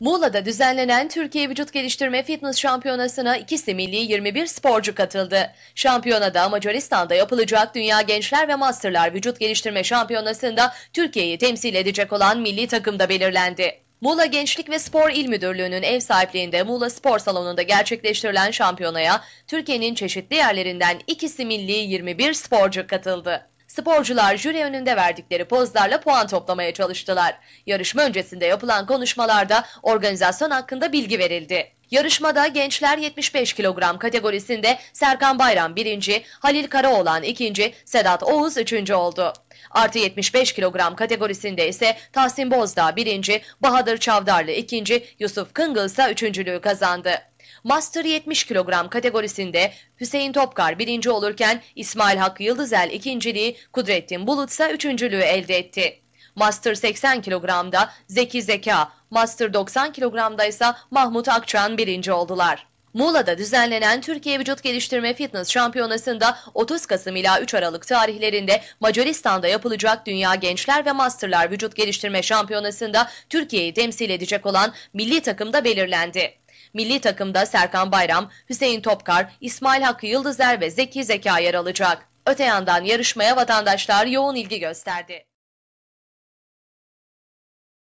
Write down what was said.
Muğla'da düzenlenen Türkiye Vücut Geliştirme Fitness Şampiyonası'na ikisi milli 21 sporcu katıldı. Şampiyonada Macaristan'da yapılacak Dünya Gençler ve Masterlar Vücut Geliştirme Şampiyonası'nda Türkiye'yi temsil edecek olan milli takım da belirlendi. Muğla Gençlik ve Spor İl Müdürlüğü'nün ev sahipliğinde Muğla Spor Salonu'nda gerçekleştirilen şampiyonaya Türkiye'nin çeşitli yerlerinden ikisi milli 21 sporcu katıldı. Sporcular jüri önünde verdikleri pozlarla puan toplamaya çalıştılar. Yarışma öncesinde yapılan konuşmalarda organizasyon hakkında bilgi verildi. Yarışmada gençler 75 kilogram kategorisinde Serkan Bayram birinci, Halil Karaoğlan ikinci, Sedat Oğuz üçüncü oldu. Artı 75 kilogram kategorisinde ise Tahsin Bozdağ birinci, Bahadır Çavdarlı ikinci, Yusuf Kıngıl ise üçüncülüğü kazandı. Master 70 kilogram kategorisinde Hüseyin Topkar birinci olurken İsmail Hakkı Yıldızel ikinciliği, Kudrettin Bulut ise üçüncülüğü elde etti. Master 80 kilogramda Zeki Zeka, Master 90 kilogramda ise Mahmut Akçan birinci oldular. Muğla'da düzenlenen Türkiye Vücut Geliştirme Fitness Şampiyonası'nda 30 Kasım ila 3 Aralık tarihlerinde Macaristan'da yapılacak Dünya Gençler ve Masterlar Vücut Geliştirme Şampiyonası'nda Türkiye'yi temsil edecek olan milli takımda belirlendi. Milli takımda Serkan Bayram, Hüseyin Topkar, İsmail Hakkı Yıldızer ve Zeki Zeka yer alacak. Öte yandan yarışmaya vatandaşlar yoğun ilgi gösterdi.